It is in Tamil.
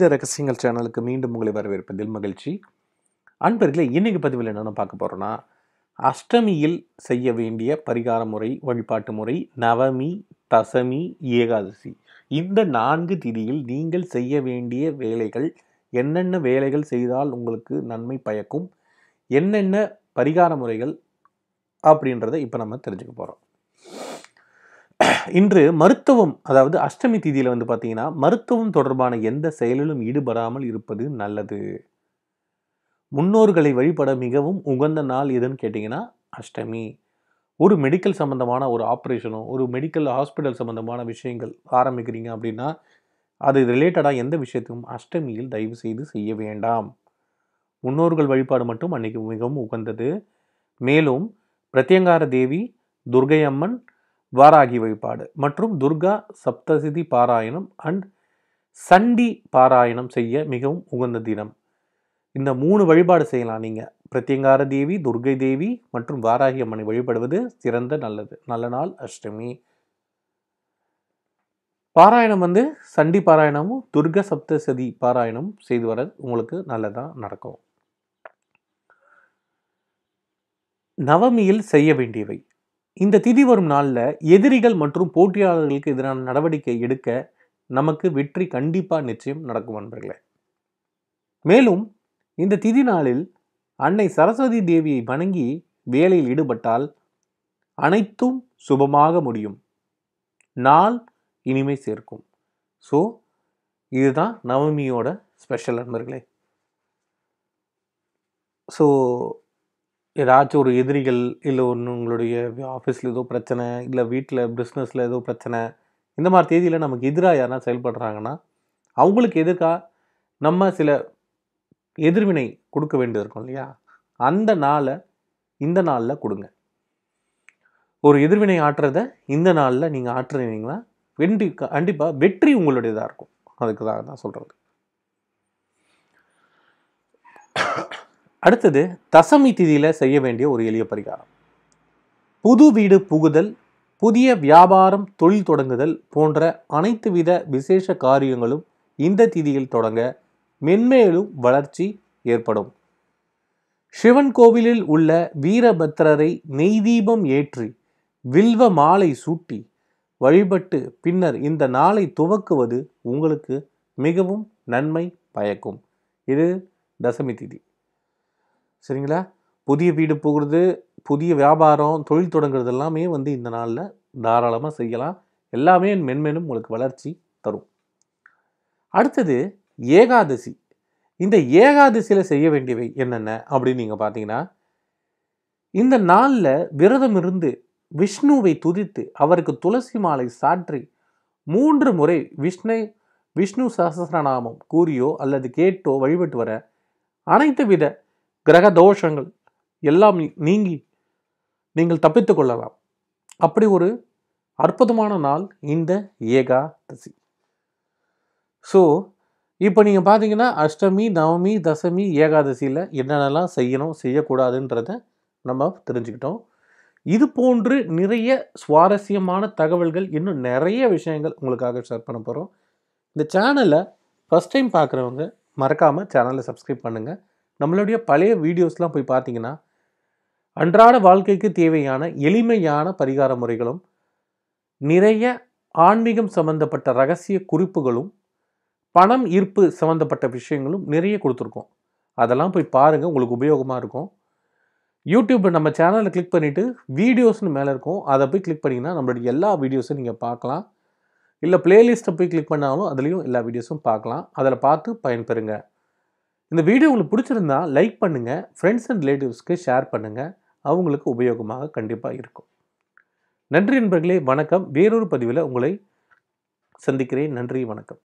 புனித ரகசியங்கள் சேனலுக்கு மீண்டும் உங்களை வரவேற்பதில் மகிழ்ச்சி அன்பர்களே இன்னைக்கு பதிவில் என்னென்ன பார்க்க போகிறோன்னா அஷ்டமியில் செய்ய வேண்டிய பரிகார முறை வழிபாட்டு முறை நவமி தசமி ஏகாதசி இந்த நான்கு திதியில் நீங்கள் செய்ய வேண்டிய வேலைகள் என்னென்ன வேலைகள் செய்தால் உங்களுக்கு நன்மை பயக்கும் என்னென்ன பரிகார முறைகள் அப்படின்றத இப்போ நம்ம தெரிஞ்சுக்க போகிறோம் இன்று மருத்துவம் அதாவது அஷ்டமி தீதியில் வந்து பார்த்தீங்கன்னா மருத்துவம் தொடர்பான எந்த செயலிலும் ஈடுபடாமல் இருப்பது நல்லது முன்னோர்களை வழிபட மிகவும் உகந்த நாள் எதுன்னு கேட்டிங்கன்னா அஷ்டமி ஒரு மெடிக்கல் சம்மந்தமான ஒரு ஆப்ரேஷனோ ஒரு மெடிக்கல் ஹாஸ்பிட்டல் சம்மந்தமான விஷயங்கள் ஆரம்பிக்கிறீங்க அப்படின்னா அது ரிலேட்டடாக எந்த விஷயத்தையும் அஷ்டமியில் தயவு செய்து செய்ய வேண்டாம் முன்னோர்கள் வழிபாடு மட்டும் அன்றைக்கி மிகவும் உகந்தது மேலும் பிரத்யங்கார தேவி துர்கை அம்மன் வாராகி வழிபாடு மற்றும் துர்கா சப்தசிதி பாராயணம் அண்ட் சண்டி பாராயணம் செய்ய மிகவும் உகந்த தினம் இந்த மூணு வழிபாடு செய்யலாம் நீங்கள் பிரத்யங்கார தேவி துர்கை தேவி மற்றும் வாராகி அம்மனை வழிபடுவது சிறந்த நல்லது நல்ல நாள் அஷ்டமி பாராயணம் வந்து சண்டி பாராயணமும் துர்க சப்தசதி பாராயணமும் செய்து வர உங்களுக்கு நல்லதாக நடக்கும் நவமியில் செய்ய வேண்டியவை இந்த திதி வரும் நாளில் எதிரிகள் மற்றும் போட்டியாளர்களுக்கு எதிரான நடவடிக்கை எடுக்க நமக்கு வெற்றி கண்டிப்பாக நிச்சயம் நடக்கும் நண்பர்களே மேலும் இந்த திதி நாளில் அன்னை சரஸ்வதி தேவியை வணங்கி வேலையில் ஈடுபட்டால் அனைத்தும் சுபமாக முடியும் நாள் இனிமை சேர்க்கும் ஸோ இதுதான் நவமியோட ஸ்பெஷல் நண்பர்களே ஸோ ஏதாச்சும் ஒரு எதிரிகள் இல்லை ஒன்று உங்களுடைய ஆஃபீஸில் ஏதோ பிரச்சனை இல்லை வீட்டில் பிஸ்னஸில் ஏதோ பிரச்சனை இந்த மாதிரி தேதியில் நமக்கு எதிராக யாருனா செயல்படுறாங்கன்னா அவங்களுக்கு எதிர்க்காக நம்ம சில எதிர்வினை கொடுக்க இருக்கும் இல்லையா அந்த நாளை இந்த நாளில் கொடுங்க ஒரு எதிர்வினை ஆற்றுறத இந்த நாளில் நீங்கள் ஆற்றுறீங்கன்னா வெண்டி கண்டிப்பாக வெற்றி உங்களுடையதாக இருக்கும் அதுக்கு தான் நான் சொல்கிறது அடுத்தது தசமி திதியில் செய்ய வேண்டிய ஒரு எளிய பரிகாரம் புது வீடு புகுதல் புதிய வியாபாரம் தொழில் தொடங்குதல் போன்ற அனைத்து வித விசேஷ காரியங்களும் இந்த திதியில் தொடங்க மென்மேலும் வளர்ச்சி ஏற்படும் சிவன் கோவிலில் உள்ள வீரபத்ரரை நெய் தீபம் ஏற்றி வில்வ மாலை சூட்டி வழிபட்டு பின்னர் இந்த நாளை துவக்குவது உங்களுக்கு மிகவும் நன்மை பயக்கும் இது தசமி திதி சரிங்களா புதிய வீடு போகிறது புதிய வியாபாரம் தொழில் தொடங்குறது எல்லாமே வந்து இந்த நாளில் தாராளமாக செய்யலாம் எல்லாமே மென்மேலும் உங்களுக்கு வளர்ச்சி தரும் அடுத்தது ஏகாதசி இந்த ஏகாதசியில் செய்ய வேண்டியவை என்னென்ன அப்படின்னு நீங்கள் பார்த்தீங்கன்னா இந்த நாளில் விரதம் இருந்து விஷ்ணுவை துதித்து அவருக்கு துளசி மாலை சாற்றி மூன்று முறை விஷ்ணை விஷ்ணு சஹசிரநாமம் கூறியோ அல்லது கேட்டோ வழிபட்டு வர அனைத்து வித கிரக தோஷங்கள் எல்லாம் நீங்கி நீங்கள் தப்பித்து கொள்ளலாம் அப்படி ஒரு அற்புதமான நாள் இந்த ஏகாதசி ஸோ இப்போ நீங்கள் பார்த்தீங்கன்னா அஷ்டமி நவமி தசமி ஏகாதசியில் என்னென்னலாம் செய்யணும் செய்யக்கூடாதுன்றத நம்ம தெரிஞ்சுக்கிட்டோம் இது போன்று நிறைய சுவாரஸ்யமான தகவல்கள் இன்னும் நிறைய விஷயங்கள் உங்களுக்காக ஷேர் பண்ண போகிறோம் இந்த சேனலை ஃபஸ்ட் டைம் பார்க்குறவங்க மறக்காமல் சேனலை சப்ஸ்கிரைப் பண்ணுங்கள் நம்மளுடைய பழைய வீடியோஸ்லாம் போய் பார்த்தீங்கன்னா அன்றாட வாழ்க்கைக்கு தேவையான எளிமையான பரிகார முறைகளும் நிறைய ஆன்மீகம் சம்பந்தப்பட்ட ரகசிய குறிப்புகளும் பணம் ஈர்ப்பு சம்மந்தப்பட்ட விஷயங்களும் நிறைய கொடுத்துருக்கோம் அதெல்லாம் போய் பாருங்கள் உங்களுக்கு உபயோகமாக இருக்கும் யூடியூப் நம்ம சேனலில் கிளிக் பண்ணிவிட்டு வீடியோஸ்னு மேலே இருக்கும் அதை போய் கிளிக் பண்ணிங்கன்னா நம்மளுடைய எல்லா வீடியோஸும் நீங்கள் பார்க்கலாம் இல்லை பிளேலிஸ்ட்டை போய் கிளிக் பண்ணாலும் அதுலேயும் எல்லா வீடியோஸும் பார்க்கலாம் அதில் பார்த்து பயன்பெறுங்கள் இந்த வீடியோ உங்களுக்கு பிடிச்சிருந்தா லைக் பண்ணுங்கள் ஃப்ரெண்ட்ஸ் அண்ட் ரிலேட்டிவ்ஸ்க்கு ஷேர் பண்ணுங்கள் அவங்களுக்கு உபயோகமாக கண்டிப்பாக இருக்கும் நன்றி நண்பர்களே வணக்கம் வேறொரு பதிவில் உங்களை சந்திக்கிறேன் நன்றி வணக்கம்